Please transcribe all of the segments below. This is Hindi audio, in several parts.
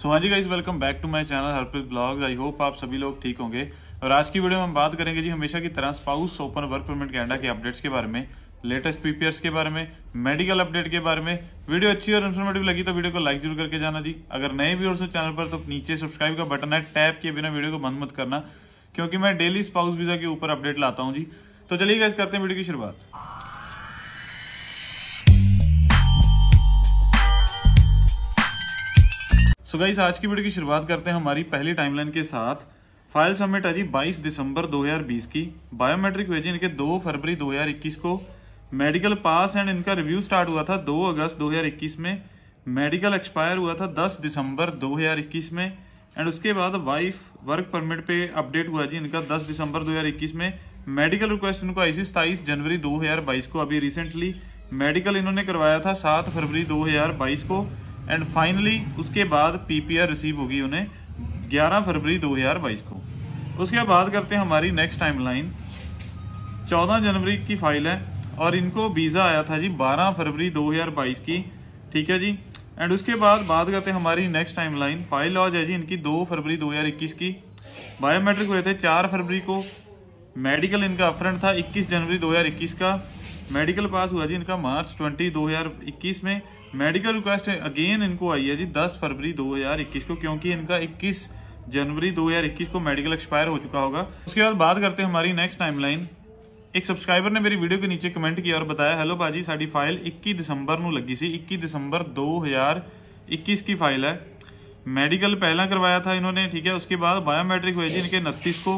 सो हाँ जी guys welcome back to my channel Harpreet vlogs I hope आप सभी लोग ठीक होंगे और आज की वीडियो में हम बात करेंगे जी हमेशा की तरह spouse open work permit Canada के अपडेट्स के बारे में लेटेस्ट पीपीएस के बारे में मेडिकल अपडेट के बारे में वीडियो अच्छी और इन्फॉर्मेटिव लगी तो वीडियो को लाइक जरूर करके जाना जी अगर नए भी हो चैनल पर तो नीचे सब्सक्राइब का बटन है टैप किए बिना वीडियो को बंद मत करना क्योंकि मैं डेली स्पाउस वीजा के ऊपर अपडेट लाता हूँ जी तो चलिए गाइज करते हैं वीडियो की शुरुआत सो गाइस आज की वीडियो की शुरुआत करते हैं हमारी पहली टाइमलाइन के साथ फाइल सबमिट है जी 22 दिसंबर 2020 की बायोमेट्रिक हुए जी इनके 2 फरवरी 2021 को मेडिकल पास एंड इनका रिव्यू स्टार्ट हुआ था 2 अगस्त 2021 में मेडिकल एक्सपायर हुआ था 10 दिसंबर 2021 में एंड उसके बाद वाइफ वर्क परमिट पे अपडेट हुआ जी इनका 10 दिसंबर 2021 में मेडिकल रिक्वेस्ट इनको आई सी सताईस जनवरी बाईस को अभी रिसेंटली मेडिकल इन्होंने करवाया था सात फरवरी बाईस को एंड फाइनली उसके बाद पीपीआर रिसीव होगी उन्हें 11 फरवरी 2022 को उसके बाद करते हैं हमारी नेक्स्ट टाइमलाइन 14 जनवरी की फाइल है और इनको वीज़ा आया था जी 12 फरवरी 2022 की ठीक है जी एंड उसके बाद बात करते हैं हमारी नेक्स्ट टाइमलाइन फाइल लॉज है जी इनकी 2 फरवरी 2021 की बायोमेट्रिक हुए थे 4 फरवरी को मेडिकल इनका अपफ्रंट था 21 जनवरी 2021 का मेडिकल पास हुआ जी इनका मार्च 20 2021 में मेडिकल रिक्वेस्ट अगेन इनको आई है जी 10 फरवरी 2021 को क्योंकि इनका 21 जनवरी 2021 को मेडिकल एक्सपायर हो चुका होगा उसके बाद बात करते हैं हमारी नेक्स्ट टाइमलाइन ਇੱਕ ਸਬਸਕ੍ਰਾਈਬਰ ਨੇ ਮੇਰੀ ਵੀਡੀਓ ਦੇ ਨੀਚੇ ਕਮੈਂਟ ਕੀਤਾ ਔਰ ਬਤਾਇਆ ਹੈਲੋ ਬਾਜੀ इक्की दिसंबर 21 लगी सी ਲੱਗੀ दिसंबर 21 हज़ार 2021 की फाइल है मेडिकल पहला करवाया था इन्होंने ठीक है उसके बाद बायोमेट्रिक हुए जी इनके उनतीस को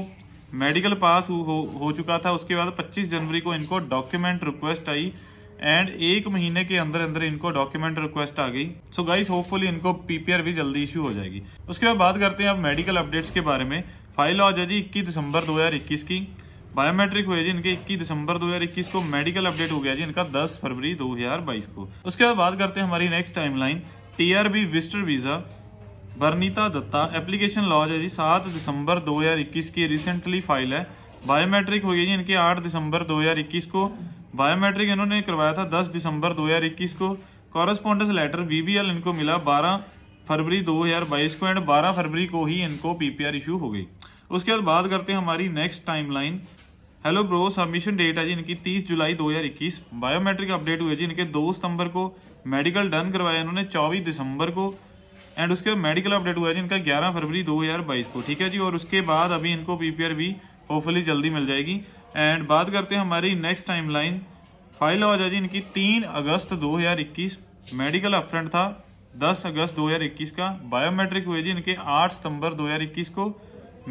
मेडिकल पास हो हो चुका था उसके बाद 25 जनवरी को इनको डॉक्यूमेंट रिक्वेस्ट आई एंड एक महीने के अंदर अंदर इनको डॉक्यूमेंट रिक्वेस्ट आ गई सो गाइस होपफुली इनको पीपीआर भी जल्दी इश्यू हो जाएगी उसके बाद बात करते हैं अब मेडिकल अपडेट्स के बारे में फाइल आ जाए जी इक्कीस दिसंबर दो की बायोमेट्रिक हुए जी इनके 21 दिसंबर 2021 को मेडिकल अपडेट हो गया जी इनका 10 फरवरी 2022 को उसके बाद बात करते हैं हमारी next timeline TRV visitor visa Barnita Datta application lodge है जी सात दिसंबर 2021 की रिसेंटली फाइल है बायोमेट्रिक हुई जी इनके आठ दिसंबर 2021 को बायोमेट्रिक इन्होंने करवाया था दस दिसंबर 2021 को कॉरस्पॉन्डेंस लेटर बीबीएल इनको मिला 12 फरवरी 2022 को एंड 12 फरवरी को ही इनको पीपीआर इशू हो गई उसके बाद बात करते हैं हमारी next timeline hello bro submission date है जी इनकी 30 जुलाई 2021 बायोमेट्रिक अपडेट हुए जी इनके 2 सितंबर को मेडिकल डन करवाया इन्होंने 24 दिसंबर को एंड उसके बाद मेडिकल अपडेट हुआ है जी इनका ग्यारह फरवरी दो को ठीक है जी और उसके बाद अभी इनको पी भी होपफुली जल्दी मिल जाएगी एंड बात करते हैं हमारी नेक्स्ट लाइन फाइल हो जाए जी इनकी तीन अगस्त 2021 मेडिकल अपफ्रंट था 10 अगस्त 2021 का बायोमेट्रिक हुए जी इनके 8 सितंबर 2021 को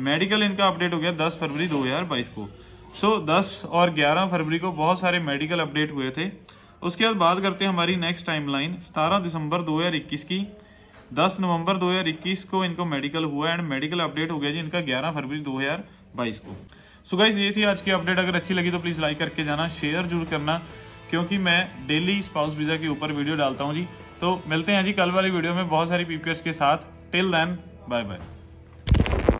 मेडिकल इनका अपडेट हो गया 10 फरवरी 2022 को सो so, 10 और 11 फरवरी को बहुत सारे मेडिकल अपडेट हुए थे उसके बाद बात करते हैं हमारी नेक्स्ट टाइमलाइन 17 दिसंबर 2021 की दस नवंबर 2021 को इनको मेडिकल हुआ एंड मेडिकल अपडेट हो गया जी इनका 11 फरवरी 2022 को सो गाइज ये थी आज की अपडेट अगर अच्छी लगी तो प्लीज़ लाइक करके जाना शेयर जरूर करना क्योंकि मैं डेली स्पाउस वीज़ा के ऊपर वीडियो डालता हूँ जी तो मिलते हैं जी कल वाली वीडियो में बहुत सारी पीपीएस के साथ टिल देन बाय बाय